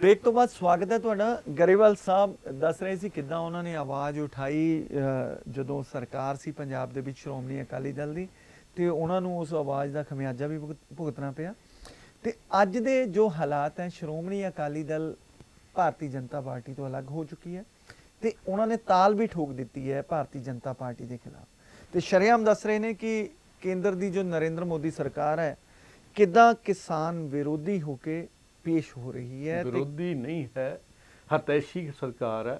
break ਤੋਂ ਬਾਅਦ ਸਵਾਗਤ ਹੈ ਤੁਹਾਡਾ ਗਰੇਵਾਲ ਸਾਹਿਬ ਦੱਸ ਰਹੇ ਸੀ ਕਿੱਦਾਂ ਉਹਨਾਂ ਨੇ ਆਵਾਜ਼ ਉਠਾਈ ਜਦੋਂ ਸਰਕਾਰ ਸੀ ਪੰਜਾਬ ਦੇ ਵਿੱਚ ਸ਼੍ਰੋਮਣੀ ਅਕਾਲੀ ਦਲ ਦੀ ਤੇ ਉਹਨਾਂ ਨੂੰ ਉਸ ਆਵਾਜ਼ ਦਾ ਖਮਿਆਜਾ ਵੀ ਭੁਗਤਣਾ ਪਿਆ ਤੇ ਅੱਜ ਦੇ ਜੋ ਹਾਲਾਤ ਹੈ ਸ਼੍ਰੋਮਣੀ ਅਕਾਲੀ ਦਲ ਭਾਰਤੀ ਜਨਤਾ ਪਾਰਟੀ ਤੋਂ ਅਲੱਗ ਹੋ ਚੁੱਕੀ ਹੈ ਤੇ ਉਹਨਾਂ ਨੇ ਤਾਲ ਵੀ ਠੋਕ ਦਿੱਤੀ ਹੈ ਭਾਰਤੀ ਜਨਤਾ ਪਾਰਟੀ ਦੇ ਖਿਲਾਫ ਤੇ ਸ਼ਰਿਆਮ ਦੱਸ ਰਹੇ ਨੇ ਕਿ ਕੇਂਦਰ ਦੀ ਜੋ ਨਰਿੰਦਰ ਮੋਦੀ ਸਰਕਾਰ ਹੈ ਕਿਦਾਂ ਕਿਸਾਨ ਵਿਰੋਧੀ ਹੋ ਕੇ ਪੇਸ਼ ਹੋ ਰਹੀ ਹੈ ਵਿਰੋਧੀ ਨਹੀਂ ਹੈ ਹਤੈਸ਼ੀ ਸਰਕਾਰ ਹੈ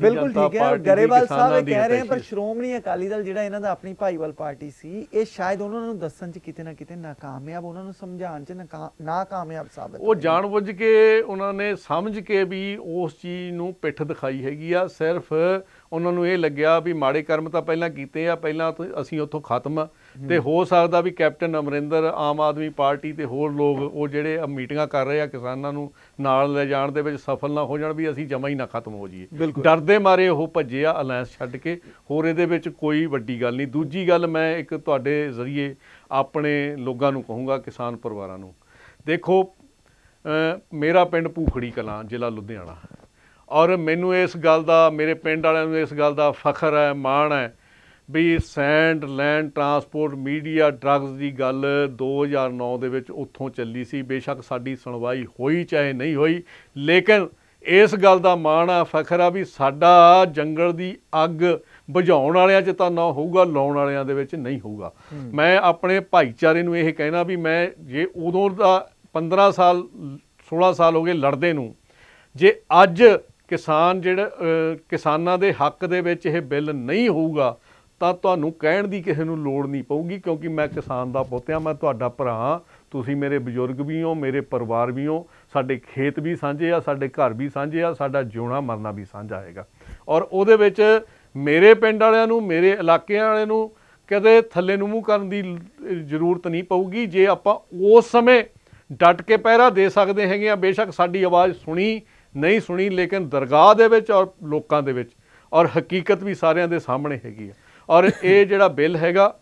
ਬਿਲਕੁਲ ਠੀਕ ਹੈ ਗਰੇਵਾਲ ਸਾਹਿਬ ਇਹ ਕਹਿ ਰਹੇ ਹਨ ਪਰ ਸ਼੍ਰੋਮਣੀ ਅਕਾਲੀ ਦਲ ਜਿਹੜਾ ਇਹਨਾਂ ਦਾ ਆਪਣੀ ਭਾਈਵਾਲ ਪਾਰਟੀ ਸੀ ਇਹ ਸ਼ਾਇਦ ਉਹਨਾਂ ਨੂੰ ਦੱਸਣ 'ਚ ਕਿਤੇ ਨਾ ਕਿਤੇ ਨਾਕਾਮਯਾਬ ਉਹਨਾਂ ਨੂੰ ਸਮਝਾਉਣ 'ਚ ਨਾਕਾਮਯਾਬ ਸਾਬਤ ਉਹ ਜਾਣਬੁੱਝ ਕੇ ਉਹਨਾਂ ਨੇ ਸਮਝ ਕੇ ਵੀ ਉਸ ਚੀਜ਼ ਨੂੰ ਪਿੱਠ ਦਿਖਾਈ ਹੈਗੀ ਆ ਸਿਰਫ ਉਹਨਾਂ ਨੂੰ ਇਹ ਲੱਗਿਆ ਵੀ ਮਾੜੇ ਕਰਮ ਤਾਂ ਪਹਿਲਾਂ ਕੀਤੇ ਆ ਪਹਿਲਾਂ ਅਸੀਂ ਉੱਥੋਂ ਖਤਮ ਤੇ ਹੋ ਸਕਦਾ ਵੀ ਕੈਪਟਨ ਅਮਰਿੰਦਰ ਆਮ ਆਦਮੀ ਪਾਰਟੀ ਤੇ ਹੋਰ ਲੋਕ ਉਹ ਜਿਹੜੇ ਮੀਟਿੰਗਾਂ ਕਰ ਰਹੇ ਆ ਕਿਸਾਨਾਂ ਨੂੰ ਨਾਲ ਲੈ ਜਾਣ ਦੇ ਵਿੱਚ ਸਫਲ ਨਾ ਹੋ ਜਾਣ ਵੀ ਅਸੀਂ ਜਮਾ ਹੀ ਨਾ ਖਤਮ ਹੋ ਜਾਈਏ ਡਰਦੇ ਮਾਰੇ ਉਹ ਭੱਜੇ ਆ ਅਲਾਈਅੰਸ ਛੱਡ ਕੇ ਹੋਰ ਇਹਦੇ ਵਿੱਚ ਕੋਈ ਵੱਡੀ ਗੱਲ ਨਹੀਂ ਦੂਜੀ ਗੱਲ ਮੈਂ ਇੱਕ ਤੁਹਾਡੇ ਜ਼ਰੀਏ ਆਪਣੇ ਲੋਕਾਂ ਨੂੰ ਕਹੂੰਗਾ ਕਿਸਾਨ ਪਰਿਵਾਰਾਂ ਨੂੰ ਦੇਖੋ ਮੇਰਾ ਪਿੰਡ ਭੂਖੜੀ ਕਲਾਂ ਜ਼ਿਲ੍ਹਾ ਲੁਧਿਆਣਾ ਔਰ ਮੈਨੂੰ ਇਸ ਗੱਲ ਦਾ ਮੇਰੇ ਪਿੰਡ ਵਾਲਿਆਂ ਨੂੰ ਇਸ ਗੱਲ ਦਾ ਫਖਰ ਹੈ ਮਾਣ ਹੈ ਵੀ sand land transport media drugs ਦੀ ਗੱਲ 2009 ਦੇ ਵਿੱਚ ਉੱਥੋਂ ਚੱਲੀ ਸੀ ਬੇਸ਼ੱਕ ਸਾਡੀ ਸੁਣਵਾਈ ਹੋਈ ਚਾਹੇ ਨਹੀਂ ਹੋਈ ਲੇਕਿਨ ਇਸ ਗੱਲ ਦਾ ਮਾਣ ਆ ਫਖਰ ਆ ਵੀ ਸਾਡਾ ਜੰਗਲ ਦੀ ਅੱਗ ਬੁਝਾਉਣ ਵਾਲਿਆਂ 'ਚ ਤਾਂ ਨਾ ਹੋਊਗਾ ਲਾਉਣ ਵਾਲਿਆਂ ਦੇ ਵਿੱਚ ਨਹੀਂ ਹੋਊਗਾ ਮੈਂ ਆਪਣੇ ਭਾਈਚਾਰੇ ਨੂੰ ਇਹ ਕਹਿਣਾ ਵੀ ਮੈਂ ਜੇ ਉਦੋਂ ਦਾ 15 ਸਾਲ 16 ਸਾਲ ਹੋ ਗਏ ਲੜਦੇ ਨੂੰ ਜੇ ਅੱਜ ਕਿਸਾਨ ਜਿਹੜਾ ਕਿਸਾਨਾਂ ਦੇ ਹੱਕ ਦੇ ਵਿੱਚ ਇਹ ਬਿੱਲ ਨਹੀਂ ਹੋਊਗਾ ਤਾਂ ਤੁਹਾਨੂੰ ਕਹਿਣ ਦੀ ਕਿਸੇ ਨੂੰ ਲੋੜ ਨਹੀਂ ਪਊਗੀ ਕਿਉਂਕਿ ਮੈਂ ਕਿਸਾਨ ਦਾ ਪੁੱਤ ਆ ਮੈਂ ਤੁਹਾਡਾ ਭਰਾ ਤੁਸੀਂ ਮੇਰੇ ਬਜ਼ੁਰਗ ਵੀ ਹੋ ਮੇਰੇ ਪਰਿਵਾਰ ਵੀ ਹੋ ਸਾਡੇ ਖੇਤ ਵੀ ਸਾਂਝੇ ਆ ਸਾਡੇ ਘਰ ਵੀ ਸਾਂਝੇ ਆ ਸਾਡਾ ਜਿਉਣਾ ਮਰਨਾ ਵੀ ਸਾਂਝਾ ਆਏਗਾ ਔਰ ਉਹਦੇ ਵਿੱਚ ਮੇਰੇ ਪਿੰਡ ਵਾਲਿਆਂ ਨੂੰ ਮੇਰੇ ਇਲਾਕੇ ਵਾਲਿਆਂ ਨੂੰ ਕਦੇ ਥੱਲੇ ਨੂੰ ਮੂੰਹ ਕਰਨ ਦੀ ਜ਼ਰੂਰਤ ਨਹੀਂ ਪਊਗੀ ਜੇ ਆਪਾਂ ਉਸ ਸਮੇਂ ਡਟ ਕੇ ਪਹਿਰਾ ਦੇ ਸਕਦੇ ਹੈਗੇ ਆ ਬੇਸ਼ੱਕ ਸਾਡੀ ਆਵਾਜ਼ ਸੁਣੀ ਨਹੀਂ ਸੁਣੀ ਲੇਕਿਨ ਦਰਗਾਹ ਦੇ ਵਿੱਚ ਔਰ ਲੋਕਾਂ ਦੇ ਵਿੱਚ ਔਰ ਹਕੀਕਤ ਵੀ ਸਾਰਿਆਂ ਦੇ ਸਾਹਮਣੇ ਹੈਗੀ ਆ ਔਰ ਇਹ ਜਿਹੜਾ ਬਿੱਲ ਹੈਗਾ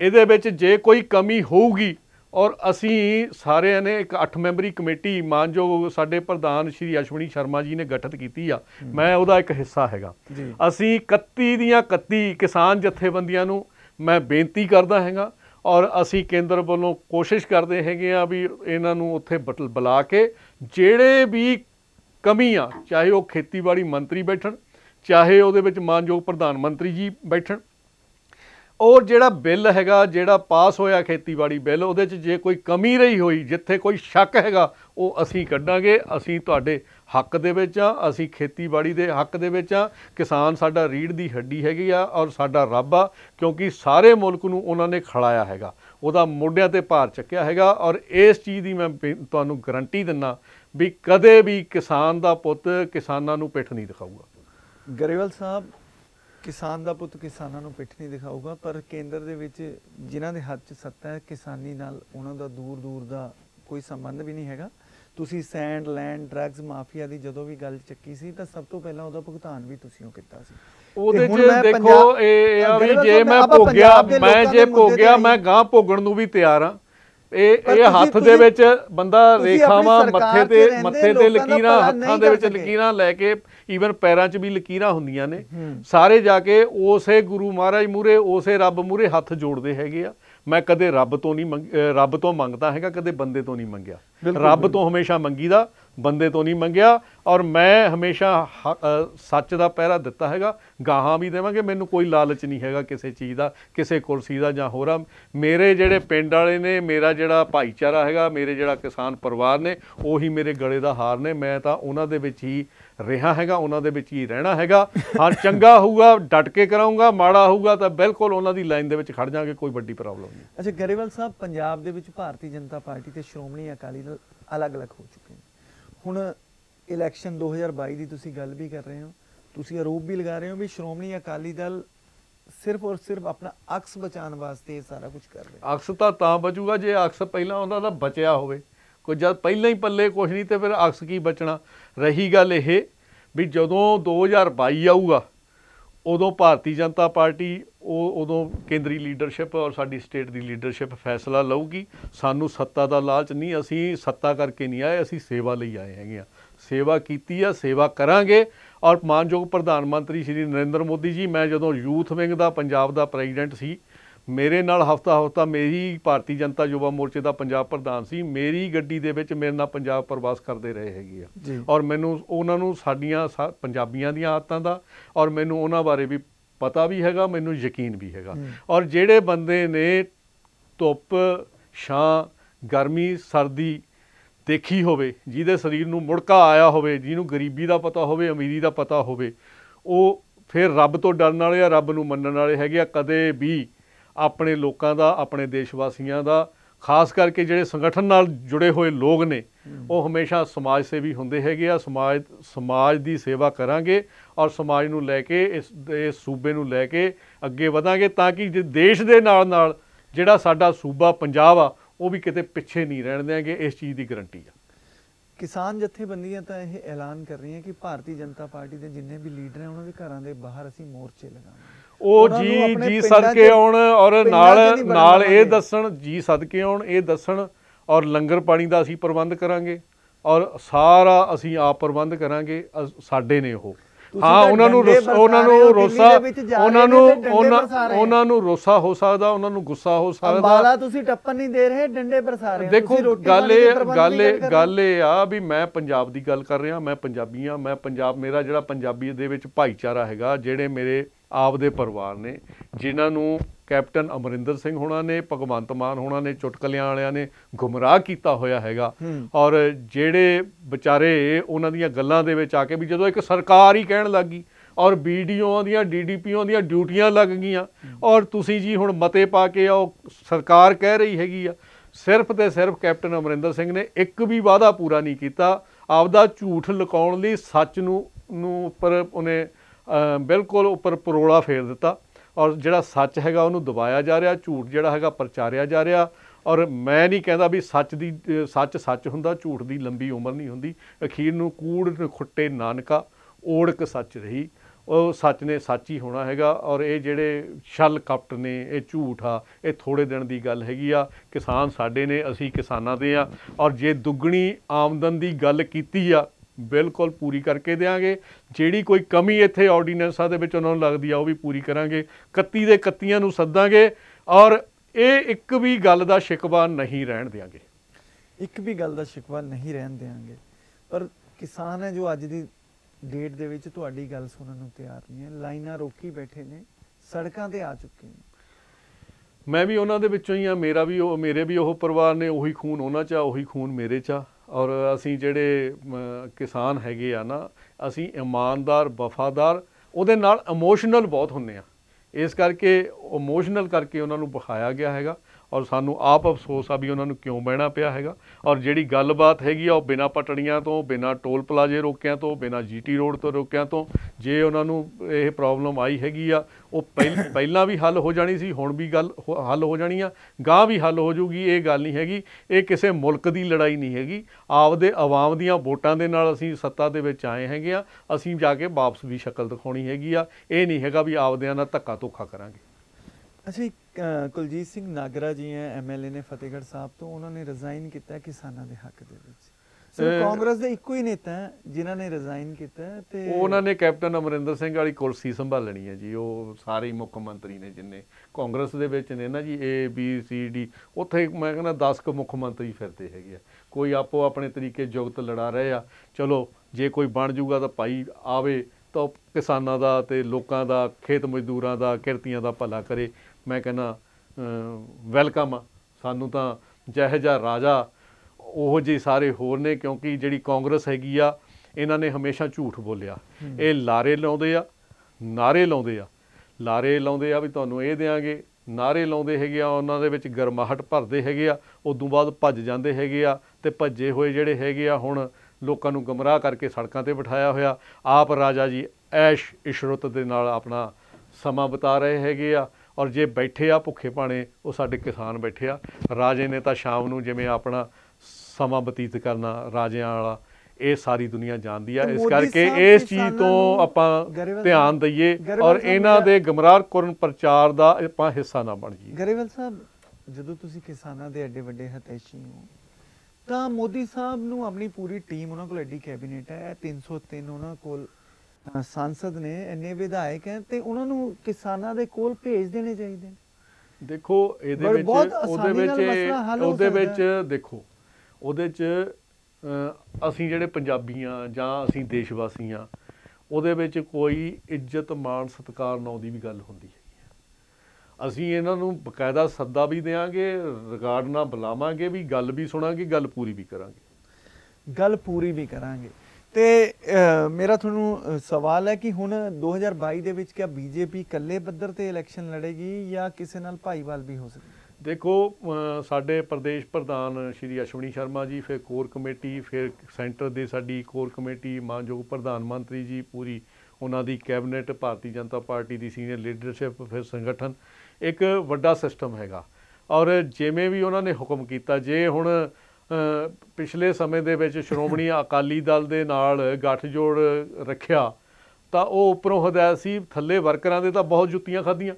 ਇਹਦੇ ਵਿੱਚ ਜੇ ਕੋਈ ਕਮੀ ਹੋਊਗੀ ਔਰ ਅਸੀਂ ਸਾਰਿਆਂ ਨੇ ਇੱਕ 8 ਮੈਂਬਰੀ ਕਮੇਟੀ ਮਾਨਯੋਗ ਸਾਡੇ ਪ੍ਰਧਾਨ ਸ਼੍ਰੀ ਅਸ਼ਵਨੀ ਸ਼ਰਮਾ ਜੀ ਨੇ ਗਠਿਤ ਕੀਤੀ ਆ ਮੈਂ ਉਹਦਾ ਇੱਕ ਹਿੱਸਾ ਹੈਗਾ ਅਸੀਂ 31 ਦੀਆਂ 31 ਕਿਸਾਨ ਜਥੇਬੰਦੀਆਂ ਨੂੰ ਮੈਂ ਬੇਨਤੀ ਕਰਦਾ ਹੈਗਾ ਔਰ ਅਸੀਂ ਕੇਂਦਰ ਵੱਲੋਂ ਕੋਸ਼ਿਸ਼ ਕਰਦੇ ਹੈਗੇ ਆ ਵੀ ਇਹਨਾਂ ਨੂੰ ਉੱਥੇ ਬੁਲਾ ਕੇ ਜਿਹੜੇ ਵੀ ਕਮੀ ਆ ਚਾਹੇ ਉਹ ਖੇਤੀਬਾੜੀ ਮੰਤਰੀ ਬੈਠਣ ਚਾਹੇ ਉਹਦੇ ਵਿੱਚ ਮਾਨਯੋਗ ਪ੍ਰਧਾਨ ਮੰਤਰੀ ਜੀ ਬੈਠਣ ਔਰ ਜਿਹੜਾ ਬਿੱਲ ਹੈਗਾ ਜਿਹੜਾ ਪਾਸ ਹੋਇਆ ਖੇਤੀਬਾੜੀ ਬਿੱਲ ਉਹਦੇ 'ਚ ਜੇ ਕੋਈ ਕਮੀ ਰਹੀ ਹੋਈ ਜਿੱਥੇ ਕੋਈ ਸ਼ੱਕ ਹੈਗਾ ਉਹ ਅਸੀਂ ਕੱਢਾਂਗੇ ਅਸੀਂ ਤੁਹਾਡੇ ਹੱਕ ਦੇ ਵਿੱਚ ਆ ਅਸੀਂ ਖੇਤੀਬਾੜੀ ਦੇ ਹੱਕ ਦੇ ਵਿੱਚ ਆ ਕਿਸਾਨ ਸਾਡਾ ਰੀੜ ਦੀ ਹੱਡੀ ਹੈਗੀ ਆ ਔਰ ਸਾਡਾ ਰੱਬ ਆ ਕਿਉਂਕਿ ਸਾਰੇ ਮੁਲਕ ਨੂੰ ਉਹਨਾਂ ਨੇ ਖੜਾਇਆ ਹੈਗਾ ਉਹਦਾ ਮੋਢਿਆਂ ਤੇ ਭਾਰ ਚੱਕਿਆ ਹੈਗਾ ਔਰ ਇਸ ਚੀਜ਼ ਦੀ ਮੈਂ ਤੁਹਾਨੂੰ ਗਰੰਟੀ ਦਿੰਨਾ ਵੀ ਕਦੇ ਵੀ ਕਿਸਾਨ ਦਾ ਪੁੱਤ ਕਿਸਾਨਾਂ ਨੂੰ ਪਿੱਠ ਨਹੀਂ ਦਿਖਾਊਗਾ ਗਰੇਵਾਲ ਸਾਹਿਬ ਕਿਸਾਨ ਦਾ ਪੁੱਤ ਕਿਸਾਨਾਂ ਨੂੰ ਪਿੱਠ ਨਹੀਂ ਦਿਖਾਊਗਾ ਪਰ ਕੇਂਦਰ ਦੇ ਵਿੱਚ ਜਿਨ੍ਹਾਂ ਦੇ ਹੱਥ 'ਚ ਸੱਤਾ ਹੈ ਕਿਸਾਨੀ ਨਾਲ ਉਹਨਾਂ ਦਾ ਦੂਰ ਦੂਰ ਦਾ ਕੋਈ ਸੰਬੰਧ ਵੀ ਨਹੀਂ ਹੈਗਾ ਤੁਸੀਂ ਸੈਂਡ ਲੈਂਡ ਡਰੱਗਸ ਮਾਫੀਆ ਦੀ ਜਦੋਂ ਵੀ ਗੱਲ ਚੱਕੀ ਸੀ ਤਾਂ ਸਭ ਤੋਂ ਪਹਿਲਾਂ ਉਹਦਾ ਭੁਗਤਾਨ ਵੀ ਤੁਸੀਂ ਉਹ ਕੀਤਾ ਸੀ ਉਹਦੇ ਚ ਦੇਖੋ ਇਹ ਆ ਵੀ ਜੇ ਮੈਂ ਭੋਗਿਆ ਮੈਂ ਜੇ ਭੋਗਿਆ ਮੈਂ ਗਾਂ ਭੋਗਣ ਨੂੰ ਵੀ ਤਿਆਰ ਆ ਇਹ ਇਹ ਹੱਥ ਦੇ ਵਿੱਚ ਬੰਦਾ ਰੇਖਾਵਾਂ ਮੱਥੇ ਤੇ ਮੱਥੇ ਤੇ ਲਕੀਰਾਂ ਹੱਥਾਂ ਦੇ ਵਿੱਚ ਲਕੀਰਾਂ ਲੈ ਕੇ ਈਵਨ ਪੈਰਾਂ 'ਚ ਵੀ ਲਕੀਰਾਂ ਹੁੰਦੀਆਂ ਨੇ ਸਾਰੇ ਜਾ ਕੇ ਉਸੇ ਗੁਰੂ ਮਹਾਰਾਜ ਮੂਰੇ ਉਸੇ ਰੱਬ ਮੂਰੇ ਹੱਥ ਜੋੜਦੇ ਹੈਗੇ ਆ ਮੈਂ ਕਦੇ ਰੱਬ ਤੋਂ ਨਹੀਂ ਰੱਬ ਤੋਂ ਮੰਗਦਾ ਹੈਗਾ ਕਦੇ ਬੰਦੇ ਤੋਂ ਨਹੀਂ ਮੰਗਿਆ ਰੱਬ ਤੋਂ ਹਮੇਸ਼ਾ ਮੰਗੀਦਾ ਬੰਦੇ ਤੋਂ ਨਹੀਂ ਮੰਗਿਆ ਔਰ ਮੈਂ ਹਮੇਸ਼ਾ ਸੱਚ ਦਾ ਪਹਿਰਾ ਦਿੱਤਾ ਹੈਗਾ ਗਾਹਾਂ ਵੀ ਦੇਵਾਂਗੇ ਮੈਨੂੰ ਕੋਈ ਲਾਲਚ ਨਹੀਂ ਹੈਗਾ ਕਿਸੇ ਚੀਜ਼ ਦਾ ਕਿਸੇ ਕੁਰਸੀ ਦਾ ਜਾਂ ਹੋਰ ਮੇਰੇ ਜਿਹੜੇ ਪਿੰਡ ਵਾਲੇ ਨੇ ਮੇਰਾ ਜਿਹੜਾ ਭਾਈਚਾਰਾ ਹੈਗਾ ਮੇਰੇ ਜਿਹੜਾ ਕਿਸਾਨ ਪਰਿਵਾਰ ਨੇ ਉਹੀ ਮੇਰੇ ਗਲੇ ਦਾ ਹਾਰ ਨੇ ਮੈਂ ਤਾਂ ਉਹਨਾਂ ਦੇ ਵਿੱਚ ਹੀ ਰਿਹਾ ਹੈਗਾ ਉਹਨਾਂ ਦੇ ਵਿੱਚ ਹੀ ਰਹਿਣਾ ਹੈਗਾ ਹਰ ਚੰਗਾ ਹੋਊਗਾ ਡਟ ਕੇ ਕਰਾਉਂਗਾ ਮਾੜਾ ਹੋਊਗਾ ਤਾਂ ਬਿਲਕੁਲ ਉਹਨਾਂ ਦੀ ਲਾਈਨ ਦੇ ਵਿੱਚ ਖੜ ਜਾਾਂਗੇ ਕੋਈ ਵੱਡੀ ਪ੍ਰੋਬਲਮ ਨਹੀਂ ਅੱਛਾ ਗਰੇਵਾਲ ਸਾਹਿਬ ਪੰਜਾਬ ਦੇ ਵਿੱਚ ਭਾਰਤੀ ਜਨਤਾ ਪਾਰਟੀ ਤੇ ਸ਼੍ਰੋਮਣੀ ਅਕਾਲੀ ਦਲ ਅਲੱਗ-ਅਲੱਗ ਹੋ ਚੁੱਕੇ ਨੇ ਹੁਣ ਇਲੈਕਸ਼ਨ 2022 ਦੀ ਤੁਸੀਂ ਗੱਲ ਵੀ ਕਰ ਰਹੇ ਹੋ ਤੁਸੀਂ ਆਰੋਪ ਵੀ ਲਗਾ ਰਹੇ ਹੋ ਵੀ ਸ਼੍ਰੋਮਣੀ ਅਕਾਲੀ ਦਲ ਸਿਰਫ ਔਰ ਸਿਰਫ ਆਪਣਾ ਅਕਸ ਬਚਾਉਣ ਵਾਸਤੇ ਇਹ ਸਾਰਾ ਕੁਝ ਕਰ ਰਿਹਾ ਅਕਸ ਤਾਂ ਤਾਂ ਬਚੂਗਾ ਜੇ ਅਕਸ ਪਹਿਲਾਂ ਉਹਨਾਂ ਦਾ ਬਚਿਆ ਹੋਵੇ ਕੋਈ ਜਦ ਪਹਿਲਾਂ ਹੀ ਪੱਲੇ ਕੁਝ ਨਹੀਂ ਤੇ ਫਿਰ ਅਕਸ ਕੀ ਬਚਣਾ ਰਹੀ ਗੱਲ ਇਹ ਵੀ ਜਦੋਂ 2022 ਆਊਗਾ ਉਦੋਂ ਭਾਰਤੀ ਜਨਤਾ ਪਾਰਟੀ ਉਹ ਉਦੋਂ ਕੇਂਦਰੀ ਲੀਡਰਸ਼ਿਪ ਔਰ ਸਾਡੀ ਸਟੇਟ ਦੀ ਲੀਡਰਸ਼ਿਪ ਫੈਸਲਾ ਲਊਗੀ ਸਾਨੂੰ ਸੱਤਾ ਦਾ ਲਾਲਚ ਨਹੀਂ ਅਸੀਂ ਸੱਤਾ ਕਰਕੇ ਨਹੀਂ ਆਏ ਅਸੀਂ ਸੇਵਾ ਲਈ ਆਏ ਹੈਗੇ ਆ ਸੇਵਾ ਕੀਤੀ ਆ ਸੇਵਾ ਕਰਾਂਗੇ ਔਰ ਮਾਨਯੋਗ ਪ੍ਰਧਾਨ ਮੰਤਰੀ ਸ਼੍ਰੀ ਨਰਿੰਦਰ ਮੋਦੀ ਜੀ ਮੈਂ ਜਦੋਂ ਯੂਥ ਵਿੰਗ ਦਾ ਪੰਜਾਬ ਦਾ ਪ੍ਰੈਜ਼ੀਡੈਂਟ ਸੀ ਮੇਰੇ ਨਾਲ ਹਫਤਾ ਹਫਤਾ ਮੇਰੀ ਭਾਰਤੀ ਜਨਤਾ ਯੁਵਾ ਮੋਰਚੇ ਦਾ ਪੰਜਾਬ ਪ੍ਰਧਾਨ ਸੀ ਮੇਰੀ ਗੱਡੀ ਦੇ ਵਿੱਚ ਮੇਰੇ ਨਾਲ ਪੰਜਾਬ ਪ੍ਰਵਾਸ ਕਰਦੇ ਰਹੇ ਹੈਗੇ ਆ ਔਰ ਮੈਨੂੰ ਉਹਨਾਂ ਨੂੰ ਸਾਡੀਆਂ ਪੰਜਾਬੀਆਂ ਦੀਆਂ ਆਦਤਾਂ ਦਾ ਔਰ ਮੈਨੂੰ ਉਹਨਾਂ ਬਾਰੇ ਵੀ ਪਤਾ ਵੀ ਹੈਗਾ ਮੈਨੂੰ ਯਕੀਨ ਵੀ ਹੈਗਾ ਔਰ ਜਿਹੜੇ ਬੰਦੇ ਨੇ ਧੁੱਪ ਛਾਂ ਗਰਮੀ ਸਰਦੀ ਦੇਖੀ ਹੋਵੇ ਜਿਹਦੇ ਸਰੀਰ ਨੂੰ ਮੁੜਕਾ ਆਇਆ ਹੋਵੇ ਜਿਹਨੂੰ ਗਰੀਬੀ ਦਾ ਪਤਾ ਹੋਵੇ ਅਮੀਰੀ ਦਾ ਪਤਾ ਹੋਵੇ ਉਹ ਫਿਰ ਰੱਬ ਤੋਂ ਡਰਨ ਵਾਲੇ ਆ ਰੱਬ ਨੂੰ ਮੰਨਣ ਵਾਲੇ ਹੈਗੇ ਆ ਕਦੇ ਵੀ ਆਪਣੇ ਲੋਕਾਂ ਦਾ ਆਪਣੇ ਦੇਸ਼ ਵਾਸੀਆਂ ਦਾ ਖਾਸ ਕਰਕੇ ਜਿਹੜੇ ਸੰਗਠਨ ਨਾਲ ਜੁੜੇ ਹੋਏ ਲੋਕ ਨੇ ਉਹ ਹਮੇਸ਼ਾ ਸਮਾਜ ਸੇਵੀ ਹੁੰਦੇ ਹੈਗੇ ਆ ਸਮਾਜ ਸਮਾਜ ਦੀ ਸੇਵਾ ਕਰਾਂਗੇ ਔਰ ਸਮਾਜ ਨੂੰ ਲੈ ਕੇ ਇਸ ਦੇ ਸੂਬੇ ਨੂੰ ਲੈ ਕੇ ਅੱਗੇ ਵਧਾਂਗੇ ਤਾਂ ਕਿ ਦੇਸ਼ ਦੇ ਨਾਲ ਨਾਲ ਜਿਹੜਾ ਸਾਡਾ ਸੂਬਾ ਪੰਜਾਬ ਆ ਉਹ ਵੀ ਕਿਤੇ ਪਿੱਛੇ ਨਹੀਂ ਰਹਿਣ ਦੇਾਂਗੇ ਇਸ ਚੀਜ਼ ਦੀ ਗਰੰਟੀ ਆ ਕਿਸਾਨ ਜਥੇਬੰਦੀਆਂ ਤਾਂ ਇਹ ਐਲਾਨ ਕਰ ਰਹੀਆਂ ਕਿ ਭਾਰਤੀ ਜਨਤਾ ਪਾਰਟੀ ਦੇ ਜਿੰਨੇ ਵੀ ਲੀਡਰ ਹੈ ਉਹਨਾਂ ਦੇ ਘਰਾਂ ਦੇ ਬਾਹਰ ਅਸੀਂ ਮੋਰਚੇ ਲਗਾਵਾਂਗੇ ਉਹ ਜੀ ਜੀ ਸਦਕੇ ਆਉਣ ਔਰ ਨਾਲ ਨਾਲ ਇਹ ਦੱਸਣ ਜੀ ਸਦਕੇ ਆਉਣ ਇਹ ਦੱਸਣ ਔਰ ਲੰਗਰ ਪਾਣੀ ਦਾ ਅਸੀਂ ਪ੍ਰਬੰਧ ਕਰਾਂਗੇ ਔਰ ਸਾਰਾ ਅਸੀਂ ਆਪ ਪ੍ਰਬੰਧ ਕਰਾਂਗੇ ਸਾਡੇ ਨੇ ਉਹ ਹਾਂ ਉਹਨਾਂ ਨੂੰ ਉਹਨਾਂ ਨੂੰ ਰੋਸਾ ਉਹਨਾਂ ਨੂੰ ਉਹਨਾਂ ਨੂੰ ਰੋਸਾ ਹੋ ਸਕਦਾ ਉਹਨਾਂ ਨੂੰ ਗੁੱਸਾ ਹੋ ਸਕਦਾ ਅੰਬਾਲਾ ਤੁਸੀਂ ਟੱਪਣ ਨਹੀਂ ਦੇ ਰਹੇ ਡੰਡੇ ਬਰਸਾ ਰਹੇ ਦੇਖੋ ਗੱਲ ਇਹ ਗੱਲ ਇਹ ਗੱਲ ਇਹ ਆ ਵੀ ਮੈਂ ਪੰਜਾਬ ਦੀ ਗੱਲ ਕਰ ਰਿਹਾ ਮੈਂ ਪੰਜਾਬੀ ਆ ਮੈਂ ਪੰਜਾਬ ਮੇਰਾ ਜਿਹੜਾ ਪੰਜਾਬੀ ਦੇ ਵਿੱਚ ਭਾਈਚਾਰਾ ਹੈਗਾ ਜਿਹੜੇ ਮੇਰੇ ਆਪਦੇ ਪਰਿਵਾਰ ਨੇ ਜਿਨ੍ਹਾਂ ਨੂੰ ਕੈਪਟਨ ਅਮਰਿੰਦਰ ਸਿੰਘ ਹੋਣਾ ਨੇ ਭਗਵੰਤ ਮਾਨ ਹੋਣਾ ਨੇ ਚੁਟਕਲਿਆਂ ਵਾਲਿਆਂ ਨੇ ਗੁੰਮਰਾਹ ਕੀਤਾ ਹੋਇਆ ਹੈਗਾ ਔਰ ਜਿਹੜੇ ਵਿਚਾਰੇ ਉਹਨਾਂ ਦੀਆਂ ਗੱਲਾਂ ਦੇ ਵਿੱਚ ਆ ਕੇ ਵੀ ਜਦੋਂ ਇੱਕ ਸਰਕਾਰ ਹੀ ਕਹਿਣ ਲੱਗੀ ਔਰ ਬੀਡੀਓਆਂ ਦੀਆਂ ਡੀਡੀਪੀਓਆਂ ਦੀਆਂ ਡਿਊਟੀਆਂ ਲੱਗ ਗਈਆਂ ਔਰ ਤੁਸੀਂ ਜੀ ਹੁਣ ਮਤੇ ਪਾ ਕੇ ਆਓ ਸਰਕਾਰ ਕਹਿ ਰਹੀ ਹੈਗੀ ਆ ਸਿਰਫ ਤੇ ਸਿਰਫ ਕੈਪਟਨ ਅਮਰਿੰਦਰ ਸਿੰਘ ਨੇ ਇੱਕ ਵੀ ਵਾਅਦਾ ਪੂਰਾ ਨਹੀਂ ਕੀਤਾ ਆਪਦਾ ਝੂਠ ਲੁਕਾਉਣ ਲਈ ਸੱਚ ਨੂੰ ਨੂੰ ਉੱਪਰ ਉਹਨੇ ਬਿਲਕੁਲ ਉੱਪਰ ਪਰੋਲਾ ਫੇਰ ਦਿੱਤਾ ਔਰ ਜਿਹੜਾ ਸੱਚ ਹੈਗਾ ਉਹਨੂੰ ਦਬਾਇਆ ਜਾ ਰਿਹਾ ਝੂਠ ਜਿਹੜਾ ਹੈਗਾ ਪ੍ਰਚਾਰਿਆ ਜਾ ਰਿਹਾ ਔਰ ਮੈਂ ਨਹੀਂ ਕਹਿੰਦਾ ਵੀ ਸੱਚ ਦੀ ਸੱਚ ਸੱਚ ਹੁੰਦਾ ਝੂਠ ਦੀ ਲੰਬੀ ਉਮਰ ਨਹੀਂ ਹੁੰਦੀ ਅਖੀਰ ਨੂੰ ਕੂੜ ਖੁੱਟੇ ਨਾਨਕਾ ਓੜਕ ਸੱਚ ਰਹੀ ਉਹ ਸੱਚ ਨੇ ਸੱਚ ਹੀ ਹੋਣਾ ਹੈਗਾ ਔਰ ਇਹ ਜਿਹੜੇ ਛਲ ਕਪਟ ਨੇ ਇਹ ਝੂਠ ਆ ਇਹ ਥੋੜੇ ਦਿਨ ਦੀ ਗੱਲ ਹੈਗੀ ਆ ਕਿਸਾਨ ਸਾਡੇ ਨੇ ਅਸੀਂ ਕਿਸਾਨਾਂ ਦੇ ਆ ਔਰ ਜੇ ਦੁੱਗਣੀ ਆਮਦਨ ਦੀ ਗੱਲ ਕੀਤੀ ਆ ਬਿਲਕੁਲ ਪੂਰੀ ਕਰਕੇ ਦੇਾਂਗੇ ਜਿਹੜੀ ਕੋਈ ਕਮੀ ਇੱਥੇ ਆਰਡੀਨੈਂਸਾਂ ਦੇ ਵਿੱਚ ਉਹਨਾਂ ਨੂੰ ਲੱਗਦੀ ਆ ਉਹ ਵੀ ਪੂਰੀ ਕਰਾਂਗੇ 31 ਦੇ 31 ਨੂੰ ਸੱਦਾਂਗੇ ਔਰ ਇਹ ਇੱਕ ਵੀ ਗੱਲ ਦਾ ਸ਼ਿਕਵਾ ਨਹੀਂ ਰਹਿਣ ਦੇਾਂਗੇ ਇੱਕ ਵੀ ਗੱਲ ਦਾ ਸ਼ਿਕਵਾ ਨਹੀਂ ਰਹਿਣ ਦੇਾਂਗੇ ਪਰ ਕਿਸਾਨ ਹੈ ਜੋ ਅੱਜ ਦੀ ਡੇਟ ਦੇ ਵਿੱਚ ਤੁਹਾਡੀ ਗੱਲ ਸੁਣਨ ਨੂੰ ਤਿਆਰ ਨਹੀਂ ਹੈ ਲਾਈਨਾਂ ਰੋਕੀ ਬੈਠੇ ਨੇ ਸੜਕਾਂ ਤੇ ਆ ਚੁੱਕੇ ਨੇ ਮੈਂ ਵੀ ਉਹਨਾਂ ਦੇ ਵਿੱਚੋਂ ਹੀ ਆ ਮੇਰਾ ਵੀ ਉਹ ਮੇਰੇ ਵੀ ਉਹ ਪਰਿਵਾਰ ਨੇ ਉਹੀ ਖੂਨ ਉਹਨਾਂ ਚਾ ਉਹੀ ਖੂਨ ਮੇਰੇ ਚਾ ਔਰ ਅਸੀਂ ਜਿਹੜੇ ਕਿਸਾਨ ਹੈਗੇ ਆ ਨਾ ਅਸੀਂ ਇਮਾਨਦਾਰ ਵਫਾਦਾਰ ਉਹਦੇ ਨਾਲ ਇਮੋਸ਼ਨਲ ਬਹੁਤ ਹੁੰਨੇ ਆ ਇਸ ਕਰਕੇ ਇਮੋਸ਼ਨਲ ਕਰਕੇ ਉਹਨਾਂ ਨੂੰ ਬਖਾਇਆ ਗਿਆ ਹੈਗਾ ਔਰ ਸਾਨੂੰ ਆਪ ਅਫਸੋਸ ਆ ਵੀ ਉਹਨਾਂ ਨੂੰ ਕਿਉਂ ਬਹਿਣਾ ਪਿਆ ਹੈਗਾ ਔਰ ਜਿਹੜੀ ਗੱਲਬਾਤ ਹੈਗੀ ਆ ਉਹ ਬਿਨਾ ਪਟੜੀਆਂ ਤੋਂ ਬਿਨਾ ਟੋਲ ਪਲਾਜ਼ੇ ਰੋਕਿਆਂ ਤੋਂ ਬਿਨਾ ਜੀਟੀ ਰੋਡ ਤੋਂ ਰੋਕਿਆਂ ਤੋਂ ਜੇ ਉਹਨਾਂ ਨੂੰ ਇਹ ਪ੍ਰੋਬਲਮ ਆਈ ਹੈਗੀ ਆ ਉਹ ਪਹਿਲਾਂ ਵੀ ਹੱਲ ਹੋ ਜਾਣੀ ਸੀ ਹੁਣ ਵੀ ਗੱਲ ਹੱਲ ਹੋ ਜਾਣੀ ਆ ਗਾਂ ਵੀ ਹੱਲ ਹੋ ਜੂਗੀ ਇਹ ਗੱਲ ਨਹੀਂ ਹੈਗੀ ਇਹ ਕਿਸੇ ਮੁਲਕ ਦੀ ਲੜਾਈ ਨਹੀਂ ਹੈਗੀ ਆਪਦੇ ਆਵਾਮ ਦੀਆਂ ਵੋਟਾਂ ਦੇ ਨਾਲ ਅਸੀਂ ਸੱਤਾ ਦੇ ਵਿੱਚ ਆਏ ਹੈਗੇ ਆ ਅਸੀਂ ਜਾ ਕੇ ਵਾਪਸ ਵੀ ਸ਼ਕਲ ਦਿਖਾਉਣੀ ਹੈਗੀ ਆ ਇਹ ਨਹੀਂ ਹੈਗਾ ਵੀ ਆਪਦਿਆਂ ਨਾਲ ਧੱਕਾ ਧੋਖਾ ਕਰਾਂਗੇ ਅਸੀਂ ਕੁਲਜੀਤ ਸਿੰਘ ਨਾਗਰਾ ਜੀ ਐ ਐਮਐਲਏ ਨੇ ਫਤਿਹਗੜ੍ਹ ਸਾਹਿਬ ਤੋਂ ਉਹਨਾਂ ਨੇ ਰਿਜ਼ਾਈਨ ਕੀਤਾ ਕਿਸਾਨਾਂ ਦੇ ਹੱਕ ਦੇ ਵਿੱਚ ਸੋ ਕਾਂਗਰਸ ਦੇ ਇੱਕੋ ਹੀ ਨੇਤਾ ਜਿਨ੍ਹਾਂ ਨੇ ਰਿਜ਼ਾਈਨ ਕੀਤਾ ਤੇ ਉਹਨਾਂ ਨੇ ਕੈਪਟਨ ਅਮਰਿੰਦਰ ਸਿੰਘ ਵਾਲੀ ਕੁਰਸੀ ਸੰਭਾਲਣੀ ਹੈ ਜੀ ਉਹ ਸਾਰੇ ਮੁੱਖ ਮੰਤਰੀ ਨੇ ਜਿੰਨੇ ਕਾਂਗਰਸ ਦੇ ਵਿੱਚ ਨੇ ਨਾ ਜੀ ਏ ਬੀ ਸੀ ਡੀ ਉੱਥੇ ਮੈਂ ਕਹਿੰਦਾ 10 ਕੁ ਮੁੱਖ ਮੰਤਰੀ ਫਿਰਦੇ ਹੈਗੇ ਆ ਕੋਈ ਆਪੋ ਆਪਣੇ ਤਰੀਕੇ ਜੁਗਤ ਲੜਾ ਰਹੇ ਆ ਚਲੋ ਜੇ ਕੋਈ ਬਣ ਜੂਗਾ ਤਾਂ ਭਾਈ ਆਵੇ ਤਾਂ ਕਿਸਾਨਾਂ ਦਾ ਤੇ ਲੋਕਾਂ ਦਾ ਖੇਤ ਮਜ਼ਦੂਰਾਂ ਦਾ ਕਿਰਤੀਆਂ ਦਾ ਭਲਾ ਕਰੇ ਮੈਂ ਕਹਿੰਦਾ ਵੈਲਕਮ ਸਾਨੂੰ ਤਾਂ ਜਹਜਾ ਜਾ ਰਾਜਾ ਉਹ ਜੇ ਸਾਰੇ ਹੋਰ ਨੇ ਕਿਉਂਕਿ ਜਿਹੜੀ ਕਾਂਗਰਸ ਹੈਗੀ ਆ ਇਹਨਾਂ ਨੇ ਹਮੇਸ਼ਾ ਝੂਠ ਬੋਲਿਆ ਇਹ ਲਾਰੇ ਲਾਉਂਦੇ ਆ ਨਾਰੇ ਲਾਉਂਦੇ ਆ ਲਾਰੇ ਲਾਉਂਦੇ ਆ ਵੀ ਤੁਹਾਨੂੰ ਇਹ ਦੇਾਂਗੇ ਨਾਰੇ ਲਾਉਂਦੇ ਹੈਗੇ ਆ ਉਹਨਾਂ ਦੇ ਵਿੱਚ ਗਰਮਾਹਟ ਭਰਦੇ ਹੈਗੇ ਆ ਉਦੋਂ ਬਾਅਦ ਭੱਜ ਜਾਂਦੇ ਹੈਗੇ ਆ ਤੇ ਭੱਜੇ ਹੋਏ ਜਿਹੜੇ ਹੈਗੇ ਆ ਹੁਣ ਲੋਕਾਂ ਨੂੰ ਗਮਰਾਹ ਕਰਕੇ ਸੜਕਾਂ ਤੇ ਬਿਠਾਇਆ ਹੋਇਆ ਆਪ ਰਾਜਾ ਜੀ ਐਸ਼ ਇਸ਼ਰਤ ਦੇ ਨਾਲ ਆਪਣਾ ਸਮਾਂ ਬਤਾ ਰਹੇ ਹੈਗੇ ਆ ਔਰ ਜੇ ਬੈਠੇ ਆ ਭੁੱਖੇ ਪਾਣੇ ਉਹ ਸਾਡੇ ਕਿਸਾਨ ਬੈਠੇ ਆ ਰਾਜੇ ਨੇ ਤਾਂ ਸ਼ਾਮ ਨੂੰ ਜਿਵੇਂ ਆਪਣਾ ਸਮਾਂ ਬਤੀਤ ਕਰਨਾ ਰਾਜਿਆਂ ਵਾਲਾ ਇਹ ਸਾਰੀ ਦੁਨੀਆ ਜਾਣਦੀ ਆ ਇਸ ਕਰਕੇ ਇਸ ਚੀਜ਼ ਤੋਂ ਆਪਾਂ ਧਿਆਨ ਦਈਏ ਔਰ ਇਹਨਾਂ ਦੇ ਗਮਰਾਹ ਕਰਨ ਪ੍ਰਚਾਰ ਦਾ ਆਪਾਂ ਹਿੱਸਾ ਨਾ ਬਣ ਜੀ ਗਰੇਵਲ ਸਾਹਿਬ ਜਦੋਂ ਤੁਸੀਂ ਕਿਸਾਨਾਂ ਦੇ ਐਡੇ ਵੱਡੇ ਹਤੈਸ਼ੀ ਹੋ ਤਾਂ ਮੋਦੀ ਸਾਹਿਬ ਨੂੰ ਆਪਣੀ ਪੂਰੀ ਟੀਮ ਉਹਨਾਂ ਕੋਲ ਐਡੀ ਕੈਬਨਿਟ ਹੈ 303 ਉਹਨਾਂ ਕੋਲ ਸੰਸਦ ਨੇ ਇੰਨੇ ਵਿਧਾਇਕ ਹੈ ਤੇ ਉਹਨਾਂ ਨੂੰ ਕਿਸਾਨਾਂ ਦੇ ਕੋਲ ਭੇਜ ਦੇਣੇ ਚਾਹੀਦੇ ਨੇ ਦੇਖੋ ਇਹਦੇ ਵਿੱਚ ਉਹਦੇ ਵਿੱਚ ਉਹਦੇ ਵਿੱਚ ਦੇਖੋ ਉਹਦੇ ਚ ਅਸੀਂ ਜਿਹੜੇ ਪੰਜਾਬੀਆਂ ਜਾਂ ਅਸੀਂ ਦੇਸ਼ਵਾਸੀਆਂ ਉਹਦੇ ਵਿੱਚ ਕੋਈ ਇੱਜ਼ਤ ਮਾਣ ਸਤਿਕਾਰ ਨਾਉਂਦੀ ਦੀ ਵੀ ਗੱਲ ਹੁੰਦੀ ਹੈ ਅਸੀਂ ਇਹਨਾਂ ਨੂੰ ਬਕਾਇਦਾ ਸੱਦਾ ਵੀ ਦੇਾਂਗੇ ਰਿਕਾਰਡ ਨਾਲ ਬੁਲਾਵਾਂਗੇ ਵੀ ਗੱਲ ਵੀ ਸੁਣਾਂਗੇ ਗੱਲ ਪੂਰੀ ਵੀ ਕਰਾਂਗੇ ਗੱਲ ਪੂਰੀ ਵੀ ਕਰਾਂਗੇ ਤੇ ਮੇਰਾ ਤੁਹਾਨੂੰ ਸਵਾਲ ਹੈ ਕਿ ਹੁਣ 2022 ਦੇ ਵਿੱਚ ਕਿ ਬੀਜੇਪੀ ਇਕੱਲੇ ਪੱਧਰ ਤੇ ਇਲੈਕਸ਼ਨ ਲੜੇਗੀ ਜਾਂ ਕਿਸੇ ਨਾਲ ਭਾਈਵਾਲ ਵੀ ਹੋ ਸਕਦੀ ਦੇਖੋ ਸਾਡੇ ਪ੍ਰਦੇਸ਼ ਪ੍ਰਧਾਨ ਸ਼੍ਰੀ ਅਸ਼ਵਨੀ ਸ਼ਰਮਾ ਜੀ ਫਿਰ ਕੋਰ ਕਮੇਟੀ ਫਿਰ ਸੈਂਟਰ ਦੇ ਸਾਡੀ ਕੋਰ ਕਮੇਟੀ ਮਾਨਯੋਗ ਪ੍ਰਧਾਨ ਮੰਤਰੀ ਜੀ ਪੂਰੀ ਉਹਨਾਂ ਦੀ ਕੈਬਨਿਟ ਭਾਰਤੀ ਜਨਤਾ ਪਾਰਟੀ ਦੀ ਸੀਨੀਅਰ ਲੀਡਰਸ਼ਿਪ ਫਿਰ ਸੰਗਠਨ ਇੱਕ ਵੱਡਾ ਸਿਸਟਮ ਹੈਗਾ ਔਰ ਜਿਵੇਂ ਵੀ ਉਹਨਾਂ ਨੇ ਹੁਕਮ ਕੀਤਾ ਜੇ ਹੁਣ ਪਿਛਲੇ ਸਮੇਂ ਦੇ ਵਿੱਚ ਸ਼੍ਰੋਮਣੀ ਅਕਾਲੀ ਦਲ ਦੇ ਨਾਲ ਗੱਠਜੋੜ ਰੱਖਿਆ ਤਾਂ ਉਹ ਉੱਪਰੋਂ ਹਦਾਇਤ ਸੀ ਥੱਲੇ ਵਰਕਰਾਂ ਦੇ ਤਾਂ ਬਹੁਤ ਜੁੱਤੀਆਂ ਖਾਧੀਆਂ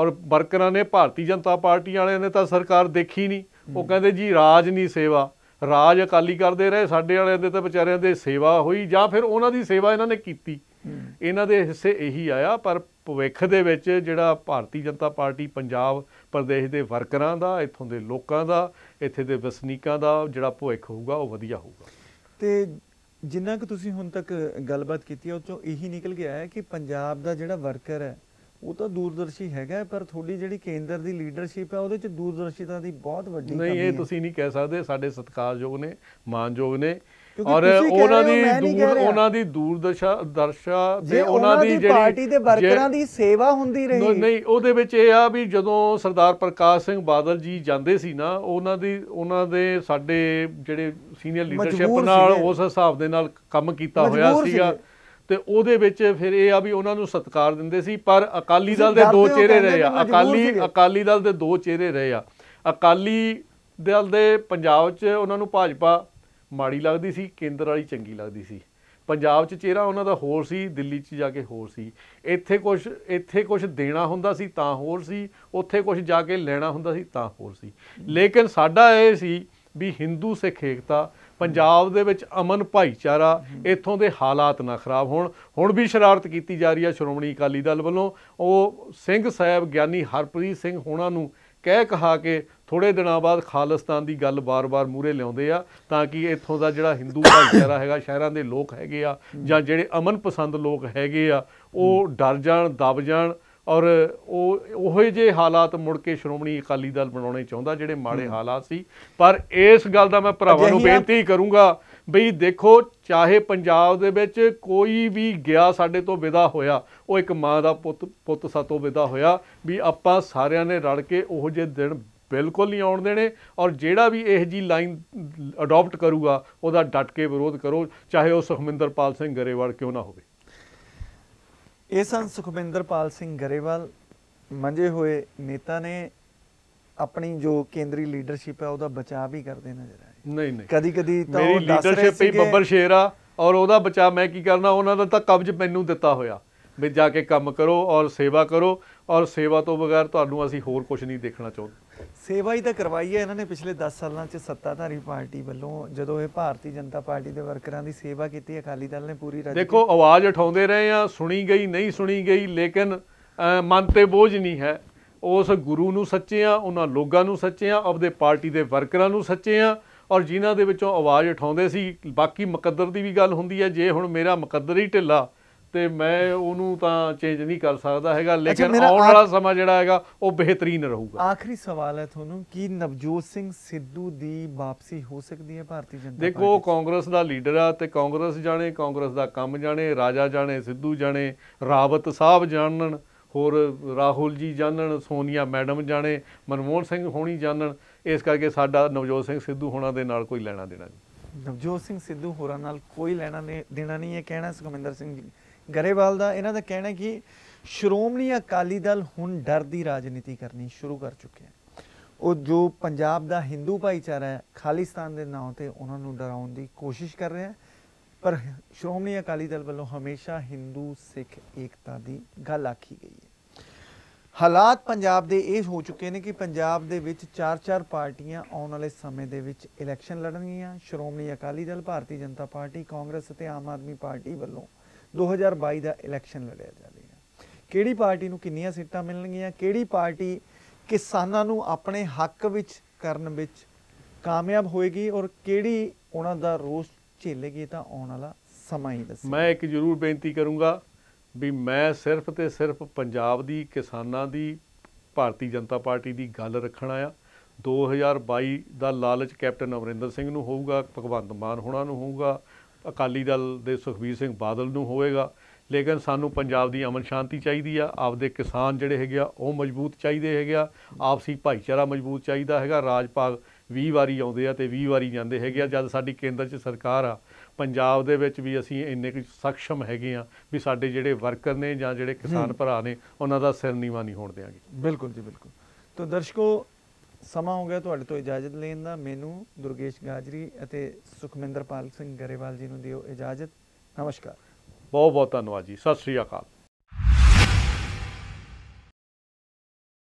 ਔਰ ਵਰਕਰਾਂ ਨੇ ਭਾਰਤੀ ਜਨਤਾ ਪਾਰਟੀ ਵਾਲਿਆਂ ਨੇ ਤਾਂ ਸਰਕਾਰ ਦੇਖੀ ਨਹੀਂ ਉਹ ਕਹਿੰਦੇ ਜੀ ਰਾਜ ਨਹੀਂ ਸੇਵਾ ਰਾਜ ਅਕਾਲੀ ਕਰਦੇ ਰਹੇ ਸਾਡੇ ਵਾਲਿਆਂ ਦੇ ਤਾਂ ਵਿਚਾਰਿਆਂ ਦੇ ਸੇਵਾ ਹੋਈ ਜਾਂ ਫਿਰ ਉਹਨਾਂ ਦੀ ਸੇਵਾ ਇਹਨਾਂ ਨੇ ਕੀਤੀ ਇਹਨਾਂ ਦੇ ਹਿੱਸੇ ਇਹੀ ਆਇਆ ਪਰ ਭਵਿੱਖ ਦੇ ਵਿੱਚ ਜਿਹੜਾ ਭਾਰਤੀ ਜਨਤਾ ਪਾਰਟੀ ਪੰਜਾਬ ਪ੍ਰਦੇਸ਼ ਦੇ ਵਰਕਰਾਂ ਦਾ ਇੱਥੋਂ ਦੇ ਲੋਕਾਂ ਦਾ ਇੱਥੇ ਦੇ ਵਸਨੀਕਾਂ ਦਾ ਜਿਹੜਾ ਭਵਿੱਖ ਹੋਊਗਾ ਉਹ ਵਧੀਆ ਹੋਊਗਾ ਤੇ ਜਿੰਨਾ ਕਿ ਤੁਸੀਂ ਹੁਣ ਤੱਕ ਗੱਲਬਾਤ ਕੀਤੀ ਹੈ ਉਹ ਚੋਂ ਇਹੀ ਨਿਕਲ ਗਿਆ ਹੈ ਕਿ ਪੰਜਾਬ ਦਾ ਜਿਹੜਾ ਵਰਕਰ ਹੈ ਉਹ ਤਾਂ ਦੂਰਦਰਸ਼ੀ ਹੈਗਾ ਪਰ ਥੋੜੀ ਜਿਹੜੀ ਕੇਂਦਰ ਦੀ ਲੀਡਰਸ਼ਿਪ ਹੈ ਉਹਦੇ ਚ ਦੂਰਦਰਸ਼ਿਤਾ ਦੀ ਬਹੁਤ ਵੱਡੀ ਕਮੀ ਹੈ ਨਹੀਂ ਇਹ ਤੁਸੀਂ ਨਹੀਂ ਕਹਿ ਸਕਦੇ ਸਾਡੇ ਸਤਿਕਾਰਯੋਗ ਨੇ ਮਾਨਯੋਗ ਨੇ ਔਰ ਉਹਨਾਂ ਦੀ ਦੂਰ ਉਹਨਾਂ ਦੀ ਦੂਰਦਸ਼ਾ ਦਰਸ਼ਾ ਤੇ ਉਹਨਾਂ ਦੀ ਜਿਹੜੀ ਪਾਰਟੀ ਦੇ ਵਰਕਰਾਂ ਦੀ ਸੇਵਾ ਹੁੰਦੀ ਰਹੀ ਨਹੀਂ ਉਹਦੇ ਵਿੱਚ ਇਹ ਆ ਵੀ ਜਦੋਂ ਸਰਦਾਰ ਪ੍ਰਕਾਸ਼ ਸਿੰਘ ਬਾਦਲ ਜੀ ਜਾਂਦੇ ਸੀ ਨਾ ਉਹਨਾਂ ਦੀ ਉਹਨਾਂ ਦੇ ਸਾਡੇ ਜਿਹੜੇ ਸੀਨੀਅਰ ਲੀਡਰਸ਼ਿਪ ਨਾਲ ਉਸ ਹਿਸਾਬ ਦੇ ਨਾਲ ਕੰਮ ਕੀਤਾ ਹੋਇਆ ਸੀਗਾ ਤੇ ਉਹਦੇ ਵਿੱਚ ਫਿਰ ਇਹ ਆ ਵੀ ਉਹਨਾਂ ਨੂੰ ਸਤਿਕਾਰ ਦਿੰਦੇ ਸੀ ਪਰ ਅਕਾਲੀ ਦਲ ਦੇ ਦੋ ਚਿਹਰੇ ਰਹੇ ਆ ਅਕਾਲੀ ਅਕਾਲੀ ਦਲ ਦੇ ਦੋ ਚਿਹਰੇ ਰਹੇ ਆ ਅਕਾਲੀ ਦਲ ਦੇ ਪੰਜਾਬ 'ਚ ਉਹਨਾਂ ਨੂੰ ਭਾਜਪਾ ਮਾੜੀ ਲੱਗਦੀ ਸੀ ਕੇਂਦਰ ਵਾਲੀ ਚੰਗੀ ਲੱਗਦੀ ਸੀ ਪੰਜਾਬ 'ਚ ਚਿਹਰਾ ਉਹਨਾਂ ਦਾ ਹੋਰ ਸੀ ਦਿੱਲੀ 'ਚ ਜਾ ਕੇ ਹੋਰ ਸੀ ਇੱਥੇ ਕੁਝ ਇੱਥੇ ਕੁਝ ਦੇਣਾ ਹੁੰਦਾ ਸੀ ਤਾਂ ਹੋਰ ਸੀ ਉੱਥੇ ਕੁਝ ਜਾ ਕੇ ਲੈਣਾ ਹੁੰਦਾ ਸੀ ਤਾਂ ਹੋਰ ਸੀ ਲੇਕਿਨ ਸਾਡਾ ਇਹ ਸੀ ਵੀ Hindu ਸਿੱਖ ਏਕਤਾ ਪੰਜਾਬ ਦੇ ਵਿੱਚ ਅਮਨ ਭਾਈਚਾਰਾ ਇੱਥੋਂ ਦੇ ਹਾਲਾਤ ਨਾ ਖਰਾਬ ਹੋਣ ਹੁਣ ਵੀ ਸ਼ਰਾਰਤ ਕੀਤੀ ਜਾ ਰਹੀ ਹੈ ਸ਼੍ਰੋਮਣੀ ਅਕਾਲੀ ਦਲ ਵੱਲੋਂ ਉਹ ਸਿੰਘ ਸਾਹਿਬ ਗਿਆਨੀ ਹਰਪ੍ਰੀਤ ਸਿੰਘ ਹੋਣਾ ਨੂੰ ਕਹਿ ਕਹਾ ਕੇ ਥੋੜੇ ਦਿਨਾਂ ਬਾਅਦ ਖਾਲਿਸਤਾਨ ਦੀ ਗੱਲ ਬਾਰ-ਬਾਰ ਮੂਰੇ ਲਿਆਉਂਦੇ ਆ ਤਾਂ ਕਿ ਇੱਥੋਂ ਦਾ ਜਿਹੜਾ ਹਿੰਦੂ ਭਾਈਚਾਰਾ ਹੈਗਾ ਸ਼ਹਿਰਾਂ ਦੇ ਲੋਕ ਹੈਗੇ ਆ ਜਾਂ ਜਿਹੜੇ ਅਮਨ ਪਸੰਦ ਲੋਕ ਹੈਗੇ ਆ ਉਹ ਡਰ ਜਾਣ ਦਬ ਜਾਣ ਔਰ ਉਹ ਉਹੋ ਜਿਹੇ ਹਾਲਾਤ ਮੁੜ ਕੇ ਸ਼੍ਰੋਮਣੀ ਅਕਾਲੀ ਦਲ ਬਣਾਉਣੇ ਚਾਹੁੰਦਾ ਜਿਹੜੇ ਮਾੜੇ ਹਾਲਾਤ ਸੀ ਪਰ ਇਸ ਗੱਲ ਦਾ ਮੈਂ ਭਰਾਵਾਂ ਨੂੰ ਬੇਨਤੀ ਕਰੂੰਗਾ ਬਈ ਦੇਖੋ ਚਾਹੇ ਪੰਜਾਬ ਦੇ ਵਿੱਚ ਕੋਈ ਵੀ ਗਿਆ ਸਾਡੇ ਤੋਂ ਵਿਦਾ ਹੋਇਆ ਉਹ ਇੱਕ ਮਾਂ ਦਾ ਪੁੱਤ ਪੁੱਤ ਸਾਤੋਂ ਵਿਦਾ ਹੋਇਆ ਵੀ ਆਪਾਂ ਸਾਰਿਆਂ ਨੇ ਰਲ ਕੇ ਉਹ ਜੇ ਦਿਨ ਬਿਲਕੁਲ ਨਹੀਂ ਆਉਣ ਦੇਣੇ ਔਰ ਜਿਹੜਾ ਵੀ ਇਹ ਜੀ ਲਾਈਨ ਅਡਾਪਟ ਕਰੂਗਾ ਉਹਦਾ ਡਟ ਕੇ ਵਿਰੋਧ ਕਰੋ ਚਾਹੇ ਉਹ ਸੁਖਮਿੰਦਰਪਾਲ ਸਿੰਘ ਗਰੇਵਾਲ ਕਿਉਂ ਨਾ ਹੋਵੇ ਇਹ ਸੰ ਸੁਖਮਿੰਦਰਪਾਲ ਸਿੰਘ ਗਰੇਵਾਲ ਮੰਜੇ ਹੋਏ ਨੇਤਾ ਨੇ ਆਪਣੀ ਜੋ ਕੇਂਦਰੀ ਲੀਡਰਸ਼ਿਪ ਹੈ ਉਹਦਾ ਬਚਾਅ ਵੀ ਕਰਦੇ ਨਜ਼ਰ ਆਏ ਨਹੀਂ ਨਹੀਂ ਕਦੀ ਕਦੀ ਤਾਂ ਮੇਰੀ ਲੀਡਰਸ਼ਿਪ ਹੀ ਬੱਬਰ ਸ਼ੇਰ ਆ ਔਰ ਉਹਦਾ ਬਚਾਅ ਮੈਂ ਕੀ ਕਰਨਾ ਉਹਨਾਂ ਦਾ ਤਾਂ ਕਬਜ਼ ਮੈਨੂੰ ਦਿੱਤਾ ਹੋਇਆ ਵੀ ਜਾ ਕੇ ਕੰਮ ਕਰੋ ਔਰ ਸੇਵਾ ਕਰੋ ਔਰ ਸੇਵਾ ਤੋਂ ਬਗੈਰ ਤੁਹਾਨੂੰ ਅਸੀਂ ਹੋਰ ਕੁਝ ਨਹੀਂ ਦੇਖਣਾ ਚਾਹੁੰਦੇ ਸੇਵਾ ਹੀ ਤਾਂ ਕਰਵਾਈ ਹੈ ਇਹਨਾਂ ਨੇ ਪਿਛਲੇ 10 ਸਾਲਾਂ 'ਚ ਸੱਤਾਧਾਰੀ ਪਾਰਟੀ ਵੱਲੋਂ ਜਦੋਂ ਇਹ ਭਾਰਤੀ ਜਨਤਾ ਪਾਰਟੀ ਦੇ ਵਰਕਰਾਂ ਦੀ ਸੇਵਾ ਕੀਤੀ ਅਕਾਲੀ ਦਲ ਨੇ ਪੂਰੀ ਰਾਜ ਦੇਖੋ ਆਵਾਜ਼ ਉਠਾਉਂਦੇ ਰਹੇ ਆ ਸੁਣੀ ਗਈ ਨਹੀਂ ਸੁਣੀ ਗਈ ਲੇਕਿਨ ਮਨ ਤੇ ਬੋਝ ਨਹੀਂ ਹੈ ਉਸ ਗੁਰੂ ਨੂੰ ਸੱਚੇ ਆ ਉਹਨਾਂ ਲੋਕਾਂ ਨੂੰ ਸੱਚੇ ਆ ਆਪਦੇ ਪਾਰਟੀ ਦੇ ਵਰਕਰਾਂ ਨੂੰ ਸੱਚੇ ਆ ਔਰ ਜਿਨ੍ਹਾਂ ਦੇ ਵਿੱਚੋਂ ਆਵਾਜ਼ ਉਠਾਉਂਦੇ ਸੀ ਬਾਕੀ ਮੁਕੱਦਰ ਦੀ ਵੀ ਗੱਲ ਹੁੰਦੀ ਹੈ ਜੇ ਹੁਣ ਮੇਰਾ ਮੁਕੱਦਰ ਹੀ ਢਿੱਲਾ ਤੇ ਮੈਂ ਉਹਨੂੰ ਤਾਂ ਚੇਂਜ ਨਹੀਂ ਕਰ ਸਕਦਾ ਹੈਗਾ ਲੇਕਿਨ ਆਉਣ ਵਾਲਾ ਸਮਾਂ ਜਿਹੜਾ ਹੈਗਾ ਉਹ ਬਿਹਤਰੀਨ ਰਹੂਗਾ ਆਖਰੀ ਸਵਾਲ ਹੈ ਤੁਹਾਨੂੰ ਕੀ ਨਵਜੋਤ ਸਿੰਘ ਸਿੱਧੂ ਦੀ ਵਾਪਸੀ ਹੋ ਸਕਦੀ ਹੈ ਭਾਰਤੀ ਜਨਤਾ ਦੇਖੋ ਕਾਂਗਰਸ ਦਾ ਲੀਡਰ ਆ ਤੇ ਕਾਂਗਰਸ ਜਾਣੇ ਕਾਂਗਰਸ ਦਾ ਕੰਮ ਜਾਣੇ ਰਾਜਾ ਜਾਣੇ ਸਿੱਧੂ ਜਾਣੇ ਰਾਵਤ ਸਾਹਿਬ ਜਾਣਨ ਹੋਰ ਰਾਹੁਲ ਜੀ ਜਾਣਨ ਸੋਨੀਆ ਮੈਡਮ ਜਾਣੇ ਮਨਮੋਹਨ ਸਿੰਘ ਹੋਣੀ ਜਾਣਨ ਇਸ ਕਰਕੇ ਸਾਡਾ ਨਵਜੋਤ ਸਿੰਘ ਸਿੱਧੂ ਹੋਣਾ ਦੇ ਨਾਲ ਕੋਈ ਲੈਣਾ ਦੇਣਾ ਨਹੀਂ ਨਵਜੋਤ ਸਿੰਘ ਸਿੱਧੂ ਹੋਰਾਂ ਨਾਲ ਕੋਈ ਲੈਣਾ ਦੇਣਾ ਨਹੀਂ ਹੈ ਕਹਿਣਾ ਸੁਖਮਿੰਦਰ ਸਿੰਘ ਗਰੇਵਾਲ ਦਾ ਇਹਨਾਂ ਦਾ ਕਹਿਣਾ ਕਿ ਸ਼੍ਰੋਮਣੀ ਅਕਾਲੀ ਦਲ ਹੁਣ ਡਰ ਦੀ ਰਾਜਨੀਤੀ ਕਰਨੀ ਸ਼ੁਰੂ ਕਰ ਚੁੱਕਿਆ ਹੈ ਉਹ ਜੋ ਪੰਜਾਬ ਦਾ ਹਿੰਦੂ ਭਾਈਚਾਰਾ ਹੈ ਖਾਲਿਸਤਾਨ ਦੇ ਨਾਂ ਤੇ ਉਹਨਾਂ ਨੂੰ ਡਰਾਉਣ ਦੀ ਕੋਸ਼ਿਸ਼ ਕਰ ਰਿਹਾ ਹੈ ਪਰ ਸ਼੍ਰੋਮਣੀ ਅਕਾਲੀ ਦਲ ਵੱਲੋਂ ਹਮੇਸ਼ਾ ਹਿੰਦੂ ਸਿੱਖ ਏਕਤਾ ਦੀ ਗੱਲ ਆਖੀ ਗਈ ਹੈ ਹਾਲਾਤ ਪੰਜਾਬ ਦੇ ਇਹ ਹੋ ਚੁੱਕੇ ਨੇ ਕਿ ਪੰਜਾਬ ਦੇ ਵਿੱਚ ਚਾਰ-ਚਾਰ ਪਾਰਟੀਆਂ ਆਉਣ ਵਾਲੇ ਸਮੇਂ ਦੇ ਵਿੱਚ ਇਲੈਕਸ਼ਨ ਲੜਨਗੀਆਂ ਸ਼੍ਰੋਮਣੀ ਅਕਾਲੀ ਦਲ ਭਾਰਤੀ ਜਨਤਾ ਪਾਰਟੀ ਕਾਂਗਰਸ ਅਤੇ ਆਮ ਆਦਮੀ ਪਾਰਟੀ ਵੱਲੋਂ 2022 ਦਾ ਇਲੈਕਸ਼ਨ ਲੜਿਆ ਜਾਵੇਗਾ ਕਿਹੜੀ ਪਾਰਟੀ ਨੂੰ ਕਿੰਨੀਆਂ ਸੀਟਾਂ ਮਿਲਣਗੀਆਂ ਕਿਹੜੀ ਪਾਰਟੀ ਕਿਸਾਨਾਂ ਨੂੰ ਆਪਣੇ ਹੱਕ ਵਿੱਚ ਕਰਨ ਵਿੱਚ ਕਾਮਯਾਬ ਹੋਏਗੀ ਔਰ ਕਿਹੜੀ ਉਹਨਾਂ ਦਾ ਰੋਸ ਝੇਲੇਗੇ ਤਾਂ ਆਉਣ ਵਾਲਾ ਸਮਾਂ ਹੀ ਦੱਸੇ ਮੈਂ ਇੱਕ ਜ਼ਰੂਰ ਬੇਨਤੀ ਕਰੂੰਗਾ ਵੀ ਮੈਂ ਸਿਰਫ ਤੇ ਸਿਰਫ ਪੰਜਾਬ ਦੀ ਕਿਸਾਨਾਂ ਦੀ ਭਾਰਤੀ ਜਨਤਾ ਪਾਰਟੀ ਦੀ ਗੱਲ ਰੱਖਣਾ ਆ 2022 ਦਾ ਲਾਲਚ ਕੈਪਟਨ ਅਮਰਿੰਦਰ ਸਿੰਘ ਨੂੰ ਹੋਊਗਾ ਭਗਵੰਤ ਮਾਨ ਹੋਣਾ ਨੂੰ ਹੋਊਗਾ ਅਕਾਲੀ ਦਲ ਦੇ ਸੁਖਬੀਰ ਸਿੰਘ ਬਾਦਲ ਨੂੰ ਹੋਵੇਗਾ ਲੇਕਿਨ ਸਾਨੂੰ ਪੰਜਾਬ ਦੀ ਅਮਨ ਸ਼ਾਂਤੀ ਚਾਹੀਦੀ ਆ ਆਪਦੇ ਕਿਸਾਨ ਜਿਹੜੇ ਹੈਗੇ ਆ ਉਹ ਮਜ਼ਬੂਤ ਚਾਹੀਦੇ ਹੈਗੇ ਆ ਆਪਸੀ ਭਾਈਚਾਰਾ ਮਜ਼ਬੂਤ ਚਾਹੀਦਾ ਹੈਗਾ ਰਾਜਪਾਲ 20 ਵਾਰੀ ਆਉਂਦੇ ਆ ਤੇ 20 ਵਾਰੀ ਜਾਂਦੇ ਹੈਗੇ ਆ ਜਦ ਸਾਡੀ ਕੇਂਦਰ 'ਚ ਸਰਕਾਰ ਆ ਪੰਜਾਬ ਦੇ ਵਿੱਚ ਵੀ ਅਸੀਂ ਇੰਨੇ ਕੁ ਸક્ષਮ ਹੈਗੇ ਆ ਵੀ ਸਾਡੇ ਜਿਹੜੇ ਵਰਕਰ ਨੇ ਜਾਂ ਜਿਹੜੇ ਕਿਸਾਨ ਭਰਾ ਨੇ ਉਹਨਾਂ ਦਾ ਸਿਰ ਨੀਵਾ ਨਹੀਂ ਹੋਣ ਦੇਾਂਗੇ ਬਿਲਕੁਲ ਜੀ ਬਿਲਕੁਲ ਤਾਂ ਦਰਸ਼ਕੋ ਸਮਾਂ ਹੋ ਗਿਆ ਤੁਹਾਡੇ ਤੋਂ ਇਜਾਜ਼ਤ ਲੈਣ ਦਾ ਮੈਨੂੰ ਦੁਰਗੇਸ਼ ਗਾਜਰੀ ਅਤੇ ਸੁਖਮਿੰਦਰਪਾਲ ਸਿੰਘ ਗਰੇਵਾਲ ਜੀ ਨੂੰ ਦਿਓ ਇਜਾਜ਼ਤ ਨਮਸਕਾਰ ਬਹੁਤ ਬਹੁਤ ਧੰਨਵਾਦ ਜੀ ਸਤਿ ਸ੍ਰੀ ਅਕਾਲ